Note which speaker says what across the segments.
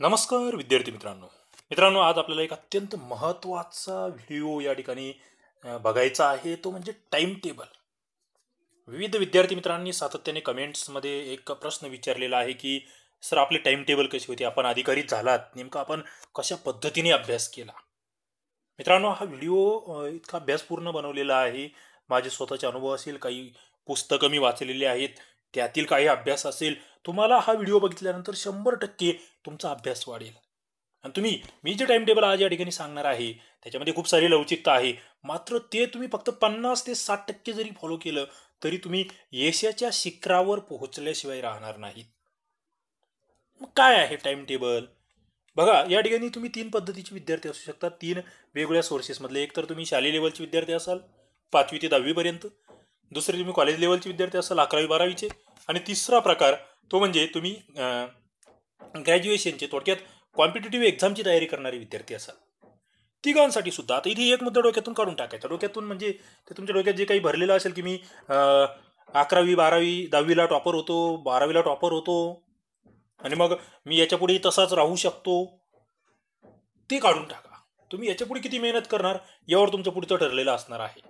Speaker 1: नमस्कार विद्यार्थी मित्रांनो मित्रांनो आज आपल्याला एक अत्यंत महत्त्वाचा व्हिडिओ या ठिकाणी बघायचा आहे तो म्हणजे टाईम टेबल विविध विद्यार्थी मित्रांनी सातत्याने कमेंट्समध्ये एक प्रश्न विचारलेला आहे की सर आपले टाईम टेबल कशी होती आपण अधिकारी झालात नेमका आपण कशा पद्धतीने अभ्यास केला मित्रांनो हा व्हिडिओ इतका अभ्यासपूर्ण बनवलेला आहे माझे स्वतःचे अनुभव असेल काही पुस्तकं मी वाचलेली आहेत त्यातील काही अभ्यास असेल तुम्हाला हा व्हिडिओ बघितल्यानंतर शंभर टक्के तुमचा अभ्यास वाढेल आणि तुम्ही मी जे टाइम टेबल आज या ठिकाणी सांगणार आहे त्याच्यामध्ये खूप सारी लवचिकता आहे मात्र ते तुम्ही फक्त पन्नास ते साठ टक्के जरी फॉलो केलं तरी तुम्ही यशाच्या शिखरावर पोहोचल्याशिवाय राहणार नाहीत मग काय आहे टाइम टेबल बघा या ठिकाणी तुम्ही तीन पद्धतीचे विद्यार्थी असू शकता तीन वेगवेगळ्या सोर्सेसमधले एक तर तुम्ही शालेय लेवलचे विद्यार्थी असाल पाचवी ते दहावीपर्यंत दुसरे तुम्ही कॉलेज लेवलचे विद्यार्थी असाल अकरावी बारावीचे आणि तिसरा प्रकार तो म्हणजे तुम्ही ग्रॅज्युएशनचे थोडक्यात कॉम्पिटेटिव्ह एक्झामची तयारी करणारे विद्यार्थी असाल तिघांसाठी सुद्धा आता इथे एक मुद्दा डोक्यातून काढून टाकायचा डोक्यातून म्हणजे ते तुमच्या डोक्यात जे काही भरलेलं असेल की मी अकरावी बारावी दहावीला टॉपर होतो बारावीला टॉपर होतो आणि मग मी याच्यापुढे तसाच राहू शकतो ते काढून टाका तुम्ही याच्यापुढे किती मेहनत करणार यावर तुमचं पुढचं ठरलेलं असणार आहे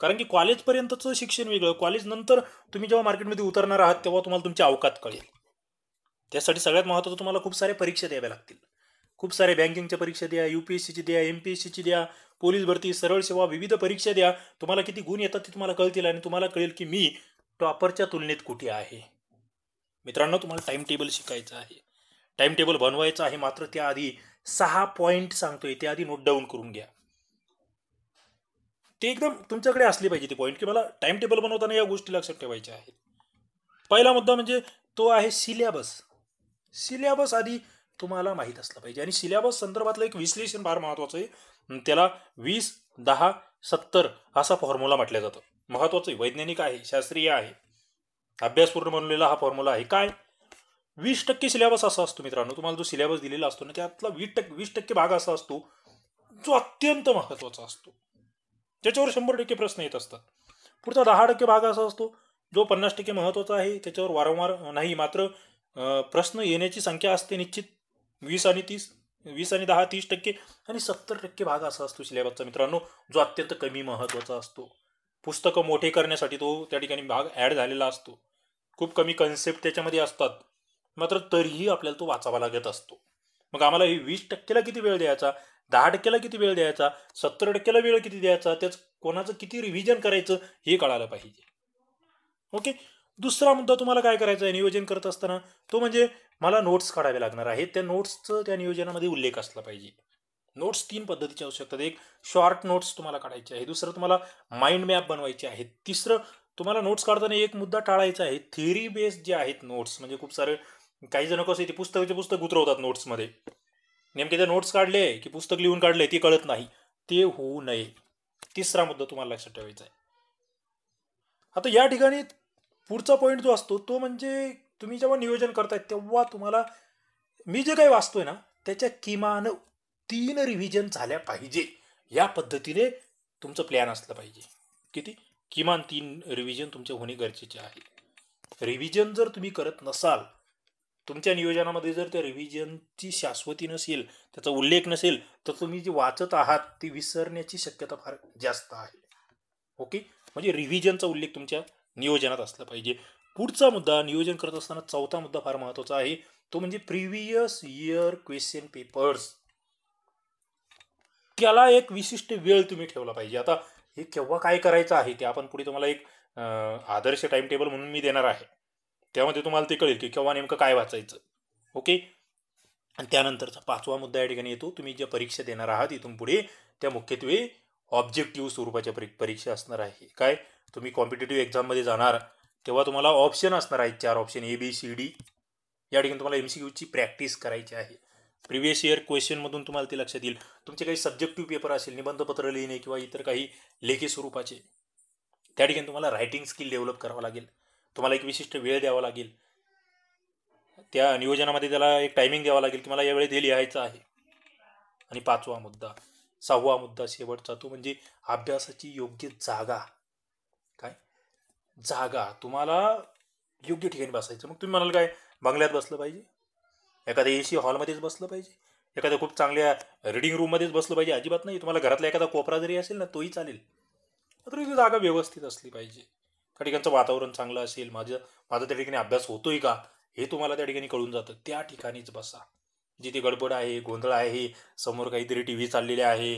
Speaker 1: कारण की कॉलेजपर्यंतचं शिक्षण वेगळं कॉलेज नंतर तुम्ही जेव्हा मार्केटमध्ये उतरणार आहात तेव्हा तुम्हाला तुमच्या अवकात कळेल त्यासाठी सगळ्यात महत्त्वाचं तुम्हाला खूप साऱ्या परीक्षा द्याव्या लागतील खूप साऱ्या बँकिंगच्या परीक्षा द्या यू पी एस सीची द्या एम पी एस सीची द्या पोलीस भरती सरळ सेवा विविध परीक्षा द्या तुम्हाला किती गुण येतात ते तुम्हाला कळतील आणि तुम्हाला कळेल की मी टॉपरच्या तुलनेत कुठे आहे मित्रांनो तुम्हाला टाइम टेबल शिकायचं आहे टाइम टेबल बनवायचं आहे मात्र त्याआधी सहा पॉईंट सांगतोय त्याआधी नोट डाऊन करून घ्या ती एकदम तुमच्याकडे असली पाहिजे ती पॉईंट की मला टाइम टेबल बनवताना या गोष्टी लक्षात ठेवायच्या आहेत पहिला मुद्दा म्हणजे तो आहे सिलेबस सिलेबस आधी तुम्हाला माहीत असलं पाहिजे आणि सिलेबस संदर्भातलं एक विश्लेषण फार महत्वाचं आहे त्याला वीस दहा सत्तर असा फॉर्म्युला म्हटलं जातो महत्वाचं आहे वैज्ञानिक आहे शास्त्रीय आहे अभ्यासपूर्ण बनलेला हा फॉर्म्युला आहे काय वीस टक्के सिलेबस असा असतो मित्रांनो तुम्हाला जो सिलेबस दिलेला असतो ना त्यातला वीस टक्के वीस टक्के भाग असा असतो जो अत्यंत महत्त्वाचा असतो त्याच्यावर शंभर टक्के प्रश्न येत असतात पुढचा दहा टक्के भाग असा असतो जो पन्नास टक्के महत्त्वाचा आहे त्याच्यावर वारंवार नाही मात्र प्रश्न येण्याची संख्या असते निश्चित वीस आणि तीस वीस आणि दहा तीस टक्के आणि सत्तर टक्के भाग असा असतो सिलेबसचा मित्रांनो जो अत्यंत कमी महत्त्वाचा असतो पुस्तकं मोठे करण्यासाठी तो त्या ठिकाणी भाग ॲड झालेला असतो खूप कमी कन्सेप्ट त्याच्यामध्ये असतात मात्र तरीही आपल्याला तो वाचावा लागत असतो मग आम्हाला हे वीस टक्केला किती वेळ द्यायचा दहा टक्क्याला किती वेळ द्यायचा सत्तर टक्क्याला वेळ किती द्यायचा त्याच कोणाचं किती रिव्हिजन करायचं हे कळायला पाहिजे ओके दुसरा मुद्दा तुम्हाला काय करायचा आहे नियोजन करत असताना तो म्हणजे मला नोट्स काढावे लागणार आहेत त्या नोट्सचं त्या नियोजनामध्ये उल्लेख असला पाहिजे नोट्स तीन पद्धतीची असू शकतात एक शॉर्ट नोट्स तुम्हाला काढायचे आहे दुसरं तुम्हाला माइंड मॅप बनवायचे आहे तिसरं तुम्हाला नोट्स काढताना एक मुद्दा टाळायचा आहे थिअरी बेस्ड जे आहेत नोट्स म्हणजे खूप सारे काही जण कसं ते पुस्तकाचे पुस्तक उतरवतात नोट्समध्ये नेमके ते नोट्स काढले की पुस्तक लिहून काढले ते कळत नाही ते होऊ नये तिसरा मुद्दा तुम्हाला लक्षात ठेवायचा आहे आता या ठिकाणी पुढचा पॉईंट जो असतो तो म्हणजे तुम्ही जेव्हा नियोजन करताय तेव्हा तुम्हाला मी जे काही वाचतोय ना त्याच्या किमान तीन रिव्हिजन झाल्या पाहिजे या पद्धतीने तुमचं प्लॅन असलं पाहिजे किती किमान तीन रिव्हिजन तुमचे होणे गरजेचे आहे रिव्हिजन जर तुम्ही करत नसाल तुमच्या नियोजनामध्ये जर त्या रिव्हिजनची शाश्वती नसेल त्याचा उल्लेख नसेल तर तुम्ही जी वाचत आहात ती विसरण्याची शक्यता फार जास्त आहे ओके म्हणजे रिव्हिजनचा उल्लेख तुमच्या नियोजनात असला पाहिजे पुढचा मुद्दा नियोजन करत असताना चौथा मुद्दा फार महत्वाचा आहे तो म्हणजे प्रिव्हियस इयर क्वेश्चन पेपर्स त्याला एक विशिष्ट वेळ तुम्ही ठेवला पाहिजे आता हे केव्हा काय करायचं आहे ते आपण पुढे तुम्हाला एक आदर्श टाइम टेबल म्हणून मी देणार आहे त्यामध्ये तुम्हाला ते कळेल की केव्हा नेमकं काय वाचायचं ओके आणि त्यानंतरचा पाचवा मुद्दा या ठिकाणी येतो तुम्ही ज्या परीक्षा देणार आहात इथून पुढे त्या मुख्यत्वे ऑब्जेक्टिव्ह स्वरूपाच्या परी परीक्षा असणार आहे काय तुम्ही कॉम्पिटेटिव्ह एक्झाममध्ये जाणार तेव्हा तुम्हाला ऑप्शन असणार आहेत चार option A B C D या ठिकाणी तुम्हाला एम सी क्यूची प्रॅक्टिस करायची आहे प्रिव्हियस इयर क्वेश्चनमधून तुम्हाला ते लक्षात येईल तुमचे काही सब्जेक्टिव्ह पेपर असेल निबंधपत्र लिहिणे किंवा इतर काही लेखी स्वरूपाचे त्या ठिकाणी तुम्हाला रायटिंग स्किल डेव्हलप करावं लागेल तुम्हाला एक विशिष्ट वेळ द्यावा लागेल त्या नियोजनामध्ये त्याला एक टायमिंग द्यावा लागेल की मला या वेळेत लिहायचं आहे आणि पाचवा मुद्दा सहावा मुद्दा शेवटचा तो म्हणजे अभ्यासाची योग्य जागा काय जागा तुम्हाला योग्य ठिकाणी बसायचं मग तुम्ही म्हणाल काय बंगल्यात बसलं पाहिजे एखाद्या ए सी हॉलमध्येच बसलं पाहिजे एखाद्या खूप चांगल्या रिडिंग रूममध्येच बसलं पाहिजे अजिबात नाही तुम्हाला घरातला एखादा कोपरा जरी असेल ना तोही चालेल तर जागा व्यवस्थित असली पाहिजे त्या ठिकाणचं वातावरण चांगलं असेल माझं माझा त्या ठिकाणी अभ्यास होतोय का हे तुम्हाला त्या ठिकाणी कळून जातं त्या ठिकाणीच बसा जिथे गडबड आहे गोंधळ आहे समोर काहीतरी टी व्ही चाललेली आहे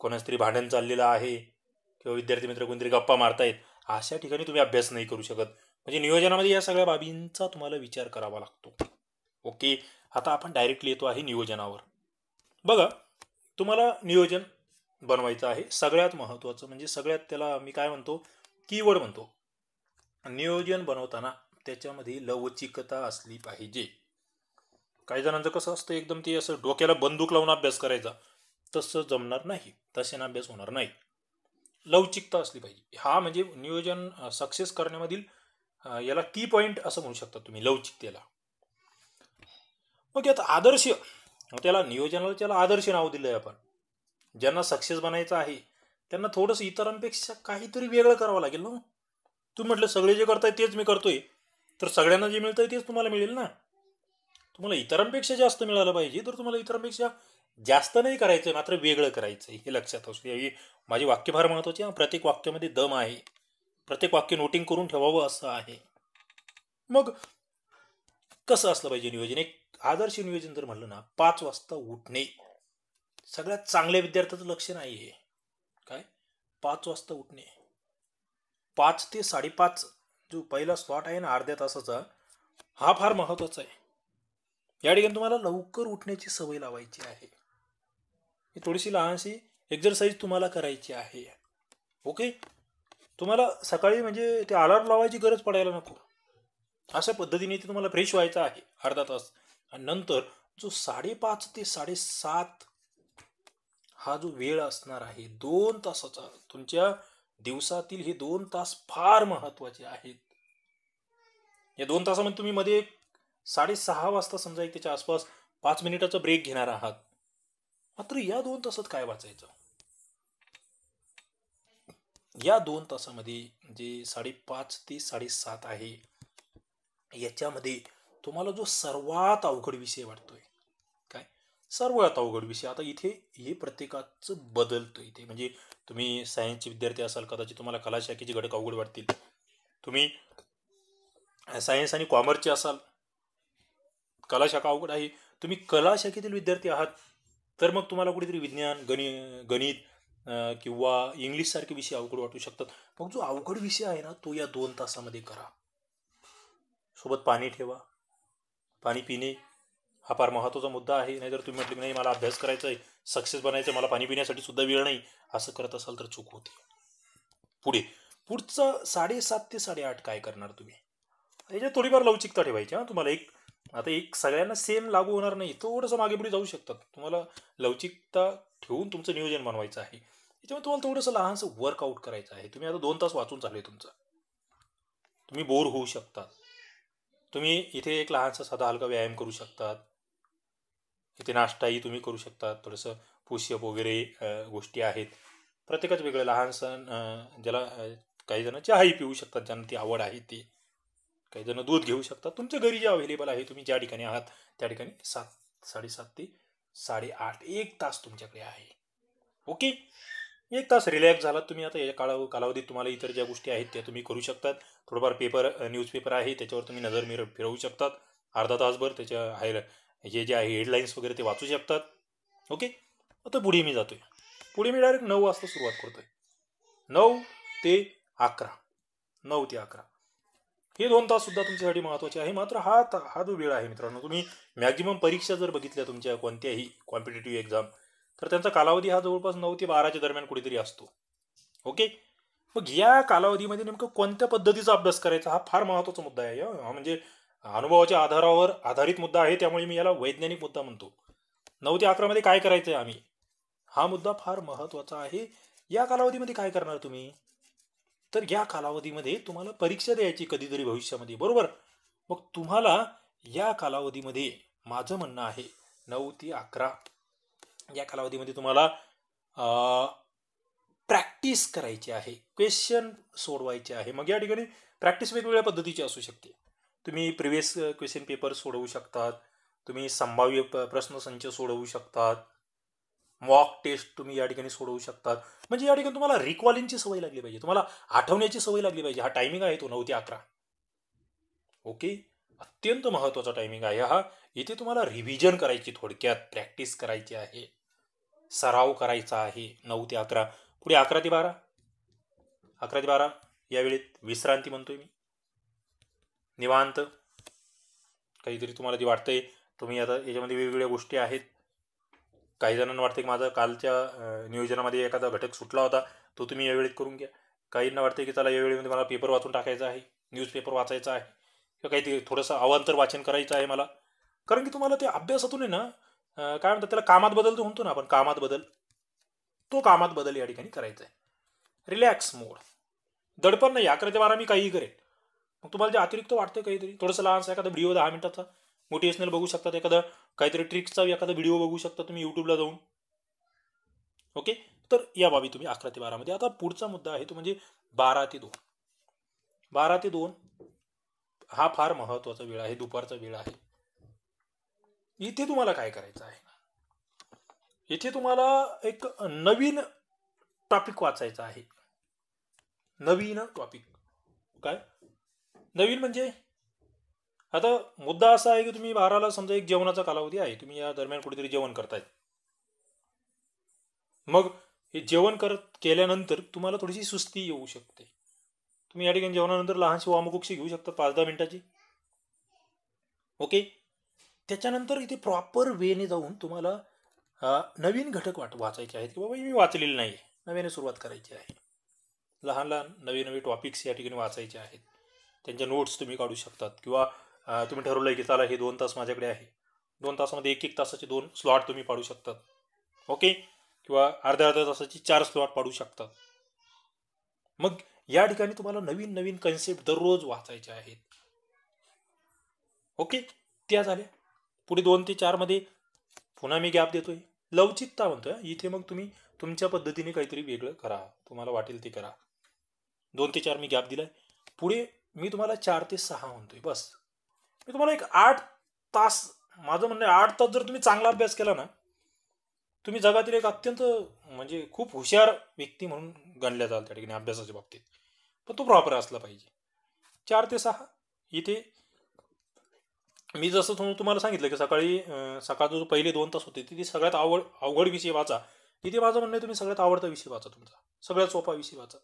Speaker 1: कोणाच तरी भांडण चाललेलं आहे किंवा विद्यार्थी मित्र कोणतरी गप्पा मारतायत अशा ठिकाणी तुम्ही अभ्यास नाही करू शकत म्हणजे नियोजनामध्ये या सगळ्या बाबींचा तुम्हाला विचार करावा लागतो ओके आता आपण डायरेक्टली येतो आहे नियोजनावर बघा तुम्हाला नियोजन बनवायचं आहे सगळ्यात महत्त्वाचं म्हणजे सगळ्यात त्याला मी काय म्हणतो कीवर्ड म्हणतो नियोजन बनवताना त्याच्यामध्ये लवचिकता असली पाहिजे काही जणांचं कसं असतं एकदम ते असं डोक्याला बंदूक लावून अभ्यास करायचा तसं जमणार नाही ना अभ्यास होणार नाही लवचिकता असली पाहिजे हा म्हणजे नियोजन सक्सेस करण्यामधील याला की पॉईंट असं म्हणू शकता तुम्ही लवचिकतेला मग यात आदर्श त्याला नियोजनाला त्याला आदर्श नाव दिलं आहे आपण ज्यांना सक्सेस बनायचं आहे त्यांना थोडंसं इतरांपेक्षा काहीतरी वेगळं करावं लागेल ना हो. तुम्ही म्हटलं सगळे जे करताय तेच मी करतोय तर सगळ्यांना जे मिळतंय तेच तुम्हाला मिळेल ना तुम्हाला इतरांपेक्षा जास्त मिळालं पाहिजे तर तुम्हाला इतरांपेक्षा जास्त नाही करायचं मात्र वेगळं करायचं हे लक्षात असू द्या माझी वाक्य फार महत्त्वाची आहे प्रत्येक वाक्यामध्ये दम आहे प्रत्येक वाक्य नोटिंग करून ठेवावं असं आहे मग कसं असलं पाहिजे नियोजन एक आदर्श नियोजन जर म्हणलं ना पाच वाजता उठणे सगळ्यात चांगल्या विद्यार्थ्याचं लक्ष नाही आहे काय पाच वाजता उठणे पाच ते साडेपाच जो पहिला स्लॉट आहे ना अर्ध्या तासाचा हा फार महत्त्वाचा आहे या ठिकाणी तुम्हाला लवकर उठण्याची सवय लावायची आहे ही थोडीशी लहानशी एक्झरसाईज तुम्हाला करायची आहे ओके तुम्हाला सकाळी म्हणजे ते अलार्म लावायची गरज पडायला नको अशा पद्धतीने ते तुम्हाला फ्रेश व्हायचं आहे अर्धा तास आणि नंतर जो साडेपाच ते साडेसात हा जो वेळ असणार आहे दोन तासाचा तुमच्या दिवसातील हे दोन तास फार महत्वाचे आहेत या दोन तासामध्ये तुम्ही मध्ये साडेसहा वाजता समजा एक त्याच्या आसपास पाच मिनिटाचा ब्रेक घेणार आहात मात्र या दोन तासात काय वाचायचं या दोन तासामध्ये जे साडेपाच ते साडेसात आहे याच्यामध्ये तुम्हाला जो सर्वात अवघड विषय वाटतोय आता अवघड विषय आता इथे हे प्रत्येकाचं बदलतं इथे म्हणजे तुम्ही सायन्सचे विद्यार्थी असाल कदाचित तुम्हाला कला शाखेचे घटक अवघड वाटतील तुम्ही सायन्स आणि कॉमर्सचे असाल कला शाखा अवघड आहे तुम्ही कला शाखेतील विद्यार्थी आहात तर मग तुम्हाला कुठेतरी विज्ञान गणि गणित किंवा इंग्लिशसारखे विषय अवघड वाटू शकतात मग जो अवघड विषय आहे ना तो या दोन तासामध्ये करा सोबत पाणी ठेवा पाणी पिणे हा फार महत्त्वाचा मुद्दा आहे नाही तर तुम्ही म्हटलं नाही मला अभ्यास करायचा आहे सक्सेस बनायचं आहे मला पाणी पिण्यासाठी सुद्धा वेळ नाही असं करत असाल तर चूक होते पुढे पुढचं साडेसात ते साडेआठ काय करणार तुम्ही याच्या थोडीफार लवचिकता ठेवायची हां तुम्हाला एक आता एक सगळ्यांना सेम लागू होणार नाही थोडंसं मागे पुढे जाऊ शकतात तुम्हाला लवचिकता ठेवून तुमचं नियोजन बनवायचं आहे त्याच्यामुळे तुम्हाला थोडंसं लहानसं वर्कआउट करायचं आहे तुम्ही आता दोन तास वाचून चालू आहे तुमचं तुम्ही बोर होऊ शकतात तुम्ही इथे एक लहानसा साधा हलका व्यायाम करू शकतात इथे नाश्ताही तुम्ही करू शकता थोडंसं पुशअप वगैरे गोष्टी आहेत प्रत्येकच वेगळं लहान सण ज्याला काही जण चहाही पिऊ शकतात ज्यांना ती आवड आहे ती काही जण दूध घेऊ शकतात तुमच्या घरी जे अवेलेबल आहे तुम्ही ज्या ठिकाणी आहात त्या ठिकाणी सात साडेसात ते साडेआठ एक तास तुमच्याकडे आहे ओके एक तास रिलॅक्स झाला तुम्ही आता या काळा कालावधीत तुम्हाला इतर ज्या गोष्टी आहेत त्या तुम्ही करू शकतात थोडंफार पेपर न्यूजपेपर आहे त्याच्यावर तुम्ही नजर मिर फिरवू शकतात अर्धा तासभर त्याच्या हायर हे जे आहे हेडलाईन्स वगैरे ते वाचू शकतात ओके आता पुढे मी जातोय पुढे मी डायरेक्ट नऊ वाजता सुरुवात करतोय नऊ ते अकरा नऊ ते अकरा हे दोन तास सुद्धा तुमच्यासाठी महत्वाचे आहे मात्र हा हा जो वेळ आहे मित्रांनो तुम्ही मॅक्झिमम परीक्षा जर बघितल्या तुमच्या कोणत्याही कॉम्पिटेटिव्ह एक्झाम तर त्यांचा कालावधी हा जवळपास नऊ ते बाराच्या दरम्यान कुठेतरी असतो ओके मग या कालावधीमध्ये नेमकं कोणत्या पद्धतीचा अभ्यास करायचा हा फार महत्त्वाचा मुद्दा आहे म्हणजे अनुभवाच्या आधारावर आधारित मुद्दा आहे त्यामुळे मी याला वैज्ञानिक मुद्दा म्हणतो नऊ ते अकरामध्ये काय करायचं आहे आम्ही हा मुद्दा फार महत्त्वाचा आहे या कालावधीमध्ये काय करणार तुम्ही तर या कालावधीमध्ये तुम्हाला परीक्षा द्यायची कधीतरी भविष्यामध्ये बरोबर मग तुम्हाला या कालावधीमध्ये माझं म्हणणं आहे नऊ ते अकरा या कालावधीमध्ये तुम्हाला प्रॅक्टिस करायची आहे क्वेश्चन सोडवायचे आहे मग या ठिकाणी प्रॅक्टिस वेगवेगळ्या पद्धतीची असू शकते तुम्ही प्रिव्हियस क्वेश्चन पेपर सोडवू शकतात तुम्ही संभाव्य प्रश्नसंच सोडवू शकतात मॉक टेस्ट तुम्ही या ठिकाणी सोडवू शकतात म्हणजे या ठिकाणी तुम्हाला रिकॉलिंगची सवय लागली पाहिजे तुम्हाला आठवण्याची सवय लागली पाहिजे हा टायमिंग आहे तो नऊ ते अकरा ओके अत्यंत महत्त्वाचा टायमिंग आहे हा इथे तुम्हाला रिव्हिजन करायची थोडक्यात प्रॅक्टिस करायची आहे सराव करायचा आहे नऊ ते अकरा पुढे अकरा ते बारा अकरा ते बारा यावेळेत विश्रांती म्हणतोय मी निवांत काहीतरी तुम्हाला जे वाटतंय तुम्ही आता याच्यामध्ये वेगवेगळ्या गोष्टी आहेत काही जणांना वाटते की माझा कालच्या नियोजनामध्ये एखादा घटक सुटला होता तो तुम्ही यावेळेत करून घ्या काहींना वाटते की त्याला यावेळीमध्ये मला पेपर वाचून टाकायचा आहे न्यूजपेपर वाचायचा आहे किंवा काहीतरी थोडंसं अवांतर वाचन करायचं आहे मला कारण की तुम्हाला ते अभ्यासातून आहे ना काय म्हणतात त्याला कामात बदल तो म्हणतो ना आपण कामात बदल तो कामात बदल या ठिकाणी करायचा आहे रिलॅक्स मोड दडपण नाही अकरा ते बारा मी काहीही करेन मग तुम्हाला जे अतिरिक्त वाटतं काहीतरी थोडंसं लहानसा एखादा व्हिडिओ दहा मिनिटाचा मोटिवेशनल बघू शकतात एखादा काहीतरी ट्रिक्सचा एखादा व्हिडिओ बघू शकता तुम्ही यूट्यूबला जाऊन ओके तर या बाबी तुम्ही अकरा ते बारामध्ये आता पुढचा मुद्दा आहे तो म्हणजे बारा ते दोन बारा ते दोन हा फार महत्त्वाचा वेळ आहे दुपारचा वेळ आहे इथे तुम्हाला काय करायचं आहे इथे तुम्हाला एक नवीन टॉपिक वाचायचा आहे नवीन टॉपिक काय नवीन म्हणजे आता मुद्दा असा आहे की तुम्ही बाराला समजा एक जेवणाचा कालावधी आहे तुम्ही या दरम्यान कुठेतरी जेवण करतायत मग हे जेवण करत केल्यानंतर तुम्हाला थोडीशी सुस्ती येऊ शकते तुम्ही या ठिकाणी जेवणानंतर लहानशी वामकुक्षी घेऊ शकता पाच दहा मिनिटाची ओके त्याच्यानंतर इथे प्रॉपर वेने जाऊन तुम्हाला नवीन घटक वाट वाचायचे आहेत की बाबा मी वाचलेली नाही नव्याने सुरुवात करायची आहे लहान लहान नवीन नवीन टॉपिक्स या ठिकाणी वाचायचे आहेत त्यांच्या नोट्स तुम्ही काढू शकतात किंवा तुम्ही ठरवलं आहे की चला हे दोन तास माझ्याकडे आहे दोन तासामध्ये एक एक तासाचे दोन स्लॉट तुम्ही पाडू शकतात ओके किंवा अर्ध्या अर्ध्या तासाचे चार स्लॉट पाडू शकतात मग या ठिकाणी तुम्हाला नवीन नवीन कन्सेप्ट दररोज वाचायचे आहेत ओके त्या झाल्या पुढे दोन ते चारमध्ये पुन्हा मी गॅप देतोय लवचिकता म्हणतोय इथे मग तुम्ही तुमच्या पद्धतीने काहीतरी वेगळं करा तुम्हाला वाटेल ते करा दोन ते चार मी गॅप दिलाय पुढे मी तुम्हाला चार ते सहा म्हणतोय बस मी तुम्हाला एक आठ तास माझं म्हणणं आठ तास जर तुम्ही चांगला अभ्यास केला ना तुम्ही जगातील एक अत्यंत म्हणजे खूप हुशार व्यक्ती म्हणून गणल्या जाल त्या ठिकाणी अभ्यासाच्या बाबतीत पण तो प्रॉपर असला पाहिजे चार ते सहा इथे मी जसं तुम्हाला सांगितलं की सकाळी सकाळचा जो पहिले दोन तास होते तिथे सगळ्यात आवड अवघड विषय वाचा तिथे माझं म्हणणं आहे तुम्ही सगळ्यात आवडता विषय वाचा तुमचा सगळ्यात सोपा विषय वाचा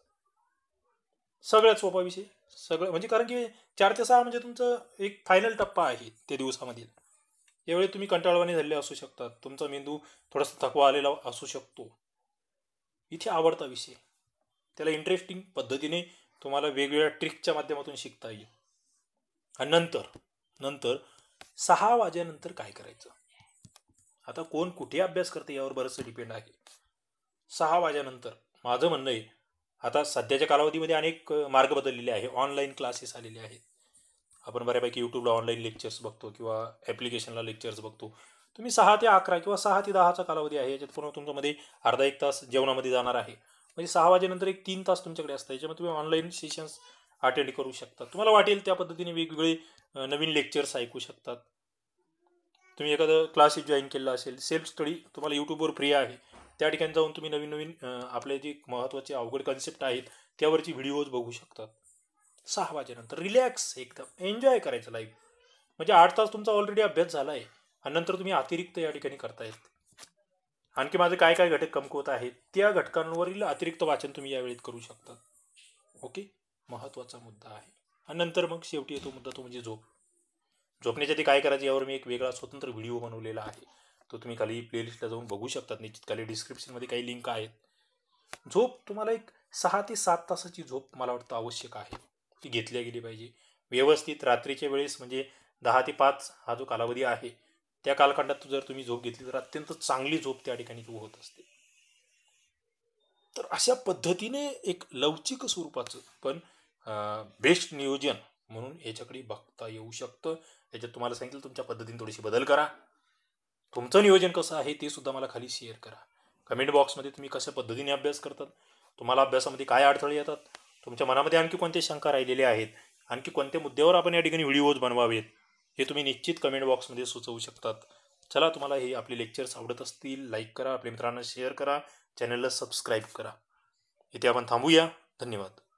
Speaker 1: सगळ्यात सोपा विषय सगळं म्हणजे कारण की चार ते सहा म्हणजे तुमचं एक फायनल टप्पा आहे त्या दिवसामधील यावेळी तुम्ही कंटाळवाणी झालेले असू शकतात तुमचा मेंदू थोडासा थकवा आलेला असू शकतो इथे आवडता विषय त्याला इंटरेस्टिंग पद्धतीने तुम्हाला वेगवेगळ्या ट्रिकच्या माध्यमातून शिकता येईल आणि नंतर नंतर सहा वाजेनंतर काय करायचं आता कोण कुठे अभ्यास करते यावर बरंचसं डिपेंड आहे सहा वाजेनंतर माझं म्हणणं आहे आता सध्याच्या कालावधीमध्ये अनेक मार्ग बदललेले आहे ऑनलाईन क्लासेस आलेले आहेत आपण बऱ्यापैकी यूट्यूबला ऑनलाईन लेक्चर्स बघतो किंवा ॲप्लिकेशनला लेक्चर्स बघतो तुम्ही सहा ते अकरा किंवा सहा ते दहाचा कालावधी आहे याच्यात पूर्ण तुमच्यामध्ये अर्धा एक तास जेवणामध्ये जाणार आहे म्हणजे सहा वाजेनंतर एक तीन तास तुमच्याकडे असतात याच्यामध्ये तुम्ही ऑनलाईन सेशन्स अटेंड करू शकता तुम्हाला वाटेल त्या पद्धतीने वेगवेगळे नवीन लेक्चर्स ऐकू शकतात तुम्ही एखादं क्लासेस जॉईन केलं असेल सेल्फ स्टडी तुम्हाला यूट्यूबवर फ्री आहे त्या ठिकाणी जाऊन तुम्ही नवीन नवीन आपले जे महत्त्वाचे अवघड कन्सेप्ट आहेत त्यावरची व्हिडिओज बघू शकतात सहा वाजेनंतर रिलॅक्स एकदम एन्जॉय करायचं लाईफ म्हणजे आठ तास तुमचा ऑलरेडी अभ्यास झाला आहे आणि नंतर तुम्ही अतिरिक्त या ठिकाणी करतायत आणखी माझे काय काय घटक कमकुवत आहेत त्या घटकांवरील अतिरिक्त वाचन तुम्ही यावेळी करू शकता ओके महत्त्वाचा मुद्दा आहे आणि नंतर मग शेवटी येतो मुद्दा तो म्हणजे झोप झोपण्याच्या ते काय करायचं यावर मी एक वेगळा स्वतंत्र व्हिडिओ बनवलेला आहे तो तुम्ही खाली प्लेलिस्टला जाऊन बघू शकता निश्चित खाली डिस्क्रिप्शनमध्ये काही लिंक आहेत झोप तुम्हाला एक सहा ते सात तासाची झोप मला वाटतं आवश्यक आहे ती घेतली गेली पाहिजे व्यवस्थित रात्रीच्या वेळेस म्हणजे दहा ते पाच हा जो कालावधी आहे त्या कालखंडात जर तुम्ही झोप घेतली तर अत्यंत चांगली झोप त्या ठिकाणी तू होत असते तर अशा पद्धतीने एक लवचिक स्वरूपाचं पण बेस्ट नियोजन म्हणून याच्याकडे बघता येऊ शकतं याच्यात तुम्हाला सांगितलं तुमच्या पद्धतीने थोडीशी बदल करा तुमचं नियोजन कसं आहे ते सुद्धा मला खाली शेअर करा कमेंट बॉक्समध्ये तुम्ही कशा पद्धतीने अभ्यास करतात तुम्हाला अभ्यासामध्ये काय अडथळे येतात तुमच्या मनामध्ये आणखी कोणते शंका राहिलेले आहेत आणखी कोणत्या मुद्द्यावर आपण या ठिकाणी व्हिडिओज बनवावेत हे तुम्ही निश्चित कमेंट बॉक्समध्ये सुचवू शकतात चला तुम्हाला हे आपले लेक्चर्स आवडत असतील लाईक करा आपल्या मित्रांना शेअर करा चॅनलला सबस्क्राईब करा इथे आपण थांबूया धन्यवाद